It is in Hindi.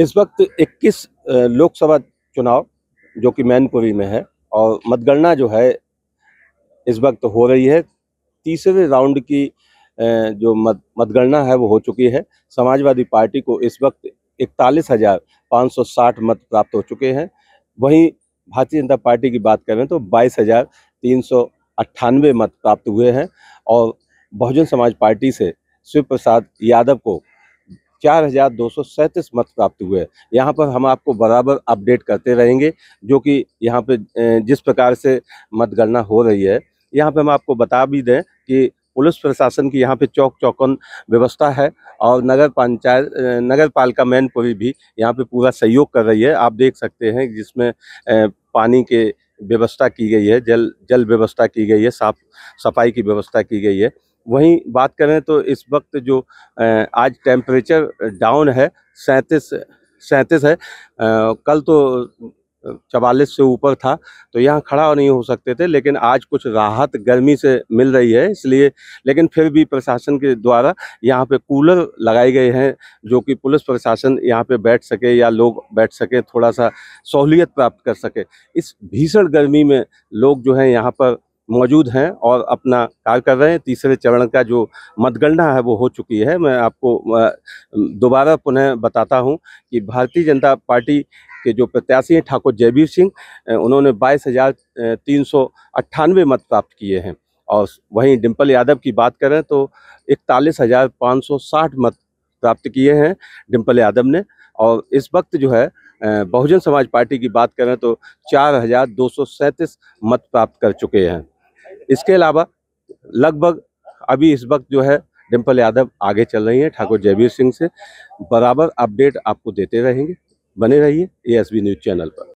इस वक्त 21 लोकसभा चुनाव जो कि मैनपुरी में है और मतगणना जो है इस वक्त हो रही है तीसरे राउंड की जो मत मतगणना है वो हो चुकी है समाजवादी पार्टी को इस वक्त इकतालीस हज़ार पाँच सौ साठ मत प्राप्त हो चुके हैं वहीं भारतीय जनता पार्टी की बात करें तो बाईस हज़ार तीन सौ अट्ठानवे मत प्राप्त हुए हैं और बहुजन समाज पार्टी से शिव प्रसाद यादव को चार हजार दो सौ सैंतीस मत प्राप्त हुए यहाँ पर हम आपको बराबर अपडेट करते रहेंगे जो कि यहाँ पे जिस प्रकार से मतगणना हो रही है यहाँ पे हम आपको बता भी दें कि पुलिस प्रशासन की यहाँ पे चौक चौकन व्यवस्था है और नगर पंचायत नगर पालिका मैनपुरी भी यहाँ पे पूरा सहयोग कर रही है आप देख सकते हैं जिसमें पानी के व्यवस्था की गई है जल जल व्यवस्था की गई है साफ सफाई की व्यवस्था की गई है वहीं बात करें तो इस वक्त जो आज टेम्परेचर डाउन है सैंतीस सैंतीस है आ, कल तो चवालीस से ऊपर था तो यहाँ खड़ा नहीं हो सकते थे लेकिन आज कुछ राहत गर्मी से मिल रही है इसलिए लेकिन फिर भी प्रशासन के द्वारा यहाँ पे कूलर लगाए गए हैं जो कि पुलिस प्रशासन यहाँ पे बैठ सके या लोग बैठ सके थोड़ा सा सहूलियत प्राप्त कर सके इस भीषण गर्मी में लोग जो हैं यहाँ पर मौजूद हैं और अपना कार्य कर रहे हैं तीसरे चरण का जो मतगणना है वो हो चुकी है मैं आपको दोबारा पुनः बताता हूं कि भारतीय जनता पार्टी के जो प्रत्याशी हैं ठाकुर जयवीर सिंह उन्होंने बाईस हज़ार तीन सौ अट्ठानवे मत प्राप्त किए हैं और वहीं डिम्पल यादव की बात करें तो इकतालीस हज़ार पाँच सौ साठ मत प्राप्त किए हैं डिम्पल यादव ने और इस वक्त जो है बहुजन समाज पार्टी की बात करें तो चार हज़ार दो सौ सैंतीस मत प्राप्त कर चुके हैं इसके अलावा लगभग अभी इस वक्त जो है डिम्पल यादव आगे चल रही हैं ठाकुर जयवीर सिंह से बराबर अपडेट आपको देते रहेंगे बने रहिए एएसबी न्यूज चैनल पर